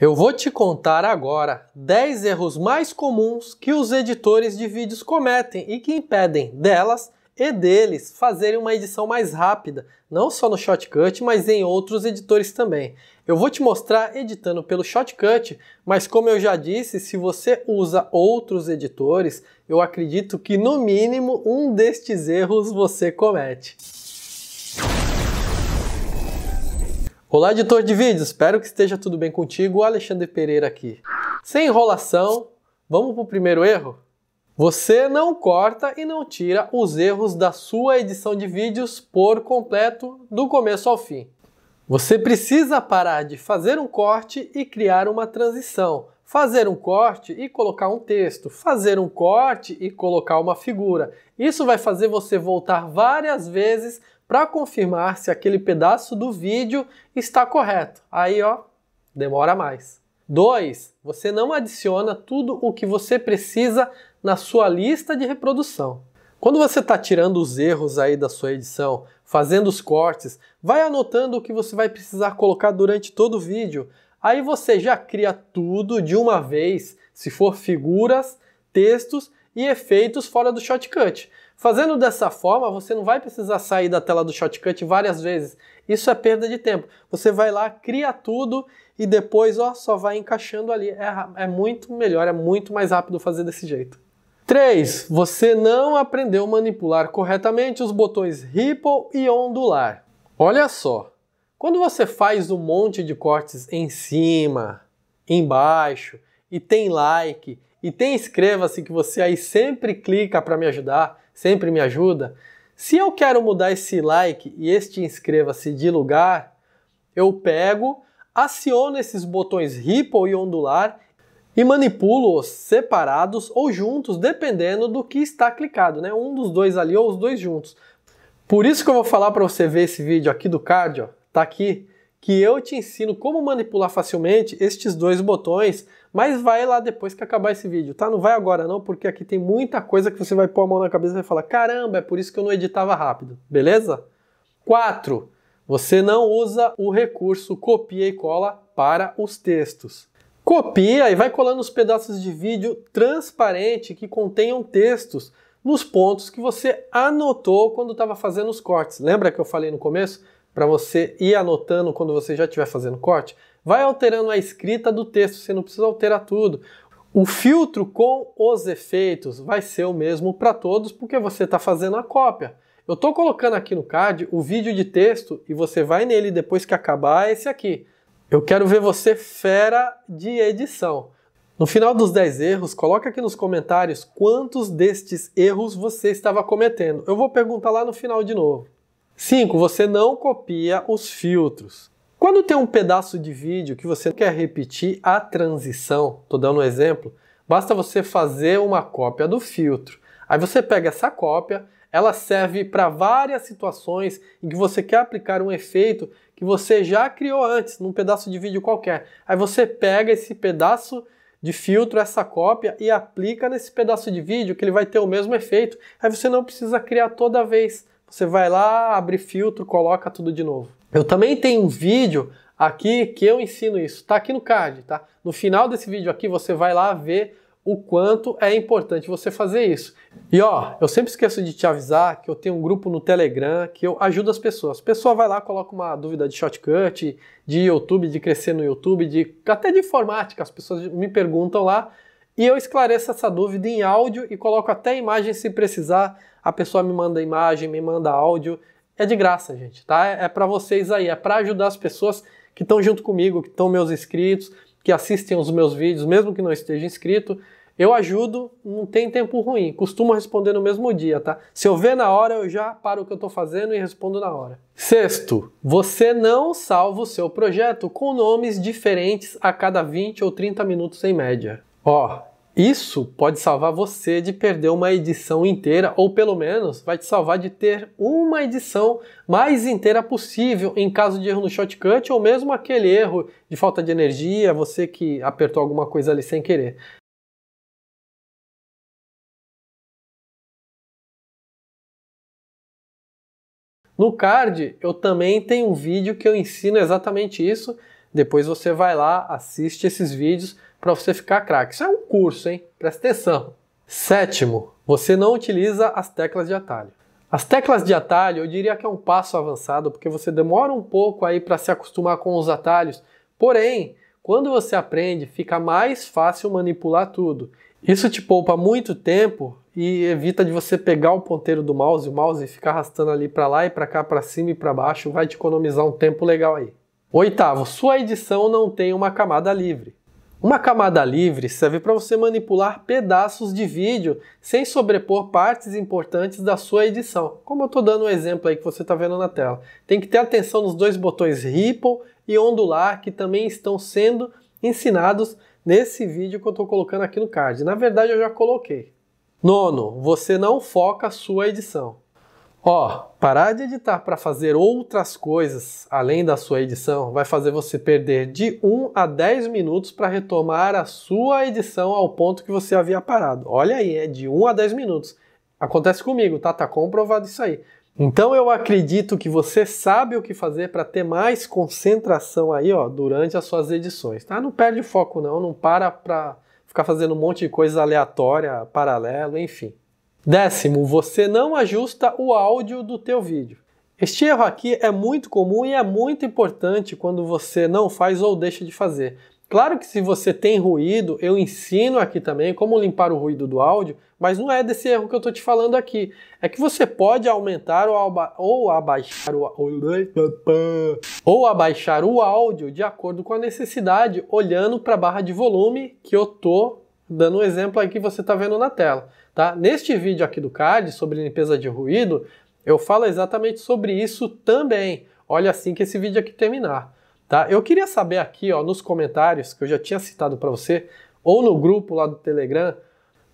Eu vou te contar agora 10 erros mais comuns que os editores de vídeos cometem e que impedem delas e deles fazerem uma edição mais rápida, não só no Shotcut, mas em outros editores também. Eu vou te mostrar editando pelo Shotcut, mas como eu já disse, se você usa outros editores, eu acredito que no mínimo um destes erros você comete. Olá, editor de vídeos, espero que esteja tudo bem contigo. Alexandre Pereira aqui. Sem enrolação, vamos para o primeiro erro? Você não corta e não tira os erros da sua edição de vídeos por completo, do começo ao fim. Você precisa parar de fazer um corte e criar uma transição, fazer um corte e colocar um texto, fazer um corte e colocar uma figura. Isso vai fazer você voltar várias vezes para confirmar se aquele pedaço do vídeo está correto. Aí, ó, demora mais. 2. Você não adiciona tudo o que você precisa na sua lista de reprodução. Quando você está tirando os erros aí da sua edição, fazendo os cortes, vai anotando o que você vai precisar colocar durante todo o vídeo. Aí você já cria tudo de uma vez, se for figuras, textos e efeitos fora do shortcut. Fazendo dessa forma, você não vai precisar sair da tela do Shotcut várias vezes. Isso é perda de tempo. Você vai lá, cria tudo e depois ó, só vai encaixando ali. É, é muito melhor, é muito mais rápido fazer desse jeito. 3. Você não aprendeu a manipular corretamente os botões Ripple e Ondular. Olha só, quando você faz um monte de cortes em cima, embaixo, e tem like, e tem inscreva-se que você aí sempre clica para me ajudar, sempre me ajuda. Se eu quero mudar esse like e este inscreva-se de lugar, eu pego, aciono esses botões ripple e ondular e manipulo-os separados ou juntos, dependendo do que está clicado, né? Um dos dois ali ou os dois juntos. Por isso que eu vou falar para você ver esse vídeo aqui do cardio, tá aqui que eu te ensino como manipular facilmente estes dois botões, mas vai lá depois que acabar esse vídeo, tá? Não vai agora não, porque aqui tem muita coisa que você vai pôr a mão na cabeça e vai falar: "Caramba, é por isso que eu não editava rápido". Beleza? 4. Você não usa o recurso copia e cola para os textos. Copia e vai colando os pedaços de vídeo transparente que contenham textos nos pontos que você anotou quando estava fazendo os cortes. Lembra que eu falei no começo? para você ir anotando quando você já estiver fazendo corte, vai alterando a escrita do texto, você não precisa alterar tudo. O filtro com os efeitos vai ser o mesmo para todos, porque você está fazendo a cópia. Eu estou colocando aqui no card o vídeo de texto e você vai nele depois que acabar esse aqui. Eu quero ver você fera de edição. No final dos 10 erros, coloca aqui nos comentários quantos destes erros você estava cometendo. Eu vou perguntar lá no final de novo. 5. Você não copia os filtros. Quando tem um pedaço de vídeo que você quer repetir a transição, estou dando um exemplo, basta você fazer uma cópia do filtro. Aí você pega essa cópia, ela serve para várias situações em que você quer aplicar um efeito que você já criou antes, num pedaço de vídeo qualquer. Aí você pega esse pedaço de filtro, essa cópia, e aplica nesse pedaço de vídeo que ele vai ter o mesmo efeito. Aí você não precisa criar toda vez. Você vai lá, abre filtro, coloca tudo de novo. Eu também tenho um vídeo aqui que eu ensino isso. Tá aqui no card, tá? No final desse vídeo aqui você vai lá ver o quanto é importante você fazer isso. E ó, eu sempre esqueço de te avisar que eu tenho um grupo no Telegram que eu ajudo as pessoas. A pessoa vai lá, coloca uma dúvida de shortcut, de YouTube, de crescer no YouTube, de até de informática. As pessoas me perguntam lá e eu esclareço essa dúvida em áudio e coloco até imagem se precisar. A pessoa me manda imagem, me manda áudio. É de graça, gente, tá? É para vocês aí, é para ajudar as pessoas que estão junto comigo, que estão meus inscritos, que assistem os meus vídeos, mesmo que não esteja inscrito. Eu ajudo, não tem tempo ruim. Costumo responder no mesmo dia, tá? Se eu ver na hora, eu já paro o que eu estou fazendo e respondo na hora. Sexto, você não salva o seu projeto com nomes diferentes a cada 20 ou 30 minutos em média. Ó, isso pode salvar você de perder uma edição inteira, ou pelo menos vai te salvar de ter uma edição mais inteira possível em caso de erro no shortcut ou mesmo aquele erro de falta de energia, você que apertou alguma coisa ali sem querer. No card eu também tenho um vídeo que eu ensino exatamente isso. Depois você vai lá, assiste esses vídeos para você ficar craque. Isso é um curso, hein? Presta atenção. Sétimo, você não utiliza as teclas de atalho. As teclas de atalho, eu diria que é um passo avançado, porque você demora um pouco aí para se acostumar com os atalhos. Porém, quando você aprende, fica mais fácil manipular tudo. Isso te poupa muito tempo e evita de você pegar o ponteiro do mouse, o mouse ficar arrastando ali para lá e para cá, para cima e para baixo, vai te economizar um tempo legal aí. Oitavo, sua edição não tem uma camada livre. Uma camada livre serve para você manipular pedaços de vídeo sem sobrepor partes importantes da sua edição, como eu estou dando um exemplo aí que você está vendo na tela. Tem que ter atenção nos dois botões Ripple e Ondular, que também estão sendo ensinados nesse vídeo que eu estou colocando aqui no card. Na verdade, eu já coloquei. Nono, você não foca a sua edição. Ó, oh, parar de editar para fazer outras coisas além da sua edição vai fazer você perder de 1 a 10 minutos para retomar a sua edição ao ponto que você havia parado. Olha aí, é de 1 a 10 minutos. Acontece comigo, tá? Tá comprovado isso aí. Então eu acredito que você sabe o que fazer para ter mais concentração aí, ó, durante as suas edições, tá? Não perde o foco não, não para para ficar fazendo um monte de coisa aleatória, paralelo, enfim. Décimo, você não ajusta o áudio do teu vídeo. Este erro aqui é muito comum e é muito importante quando você não faz ou deixa de fazer. Claro que se você tem ruído, eu ensino aqui também como limpar o ruído do áudio, mas não é desse erro que eu estou te falando aqui. É que você pode aumentar ou, aba ou abaixar o ou abaixar o áudio de acordo com a necessidade, olhando para a barra de volume que eu tô dando um exemplo aqui que você está vendo na tela. Tá? Neste vídeo aqui do CAD, sobre limpeza de ruído, eu falo exatamente sobre isso também. Olha assim que esse vídeo aqui terminar. Tá? Eu queria saber aqui ó, nos comentários, que eu já tinha citado para você, ou no grupo lá do Telegram,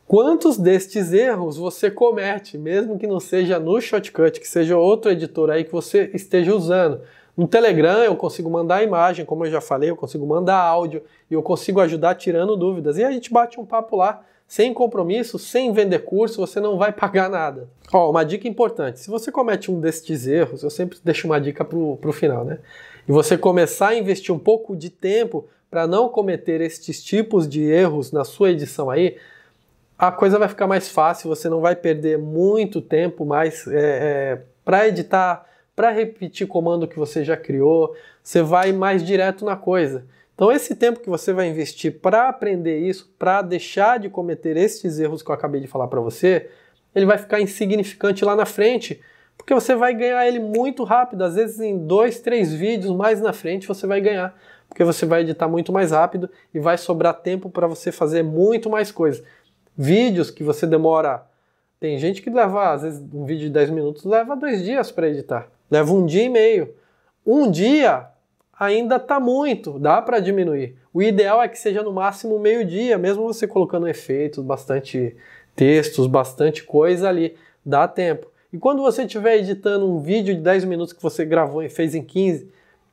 quantos destes erros você comete, mesmo que não seja no Shotcut, que seja outro editor aí que você esteja usando. No Telegram eu consigo mandar imagem, como eu já falei, eu consigo mandar áudio e eu consigo ajudar tirando dúvidas. E a gente bate um papo lá, sem compromisso, sem vender curso, você não vai pagar nada. Ó, uma dica importante: se você comete um destes erros, eu sempre deixo uma dica para o final, né? E você começar a investir um pouco de tempo para não cometer estes tipos de erros na sua edição aí, a coisa vai ficar mais fácil, você não vai perder muito tempo mais é, é, para editar para repetir comando que você já criou, você vai mais direto na coisa. Então, esse tempo que você vai investir para aprender isso, para deixar de cometer esses erros que eu acabei de falar para você, ele vai ficar insignificante lá na frente, porque você vai ganhar ele muito rápido. Às vezes, em dois, três vídeos mais na frente, você vai ganhar, porque você vai editar muito mais rápido e vai sobrar tempo para você fazer muito mais coisas. Vídeos que você demora. Tem gente que leva, às vezes, um vídeo de 10 minutos leva dois dias para editar. Leva um dia e meio. Um dia ainda está muito, dá para diminuir. O ideal é que seja no máximo meio-dia, mesmo você colocando efeitos, bastante textos, bastante coisa ali, dá tempo. E quando você estiver editando um vídeo de 10 minutos que você gravou e fez em 15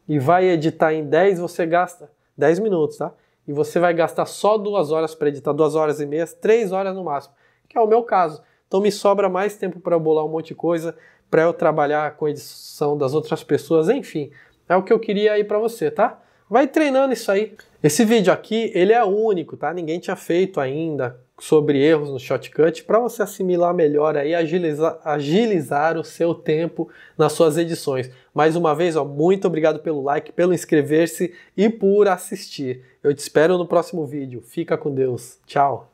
e vai editar em 10, você gasta 10 minutos, tá? E você vai gastar só duas horas para editar, duas horas e meia, três horas no máximo, que é o meu caso. Então me sobra mais tempo para bolar um monte de coisa, para eu trabalhar com edição das outras pessoas, enfim. É o que eu queria aí para você, tá? Vai treinando isso aí. Esse vídeo aqui, ele é único, tá? Ninguém tinha feito ainda sobre erros no shortcut para você assimilar melhor aí, agilizar, agilizar o seu tempo nas suas edições. Mais uma vez, ó, muito obrigado pelo like, pelo inscrever-se e por assistir. Eu te espero no próximo vídeo. Fica com Deus. Tchau.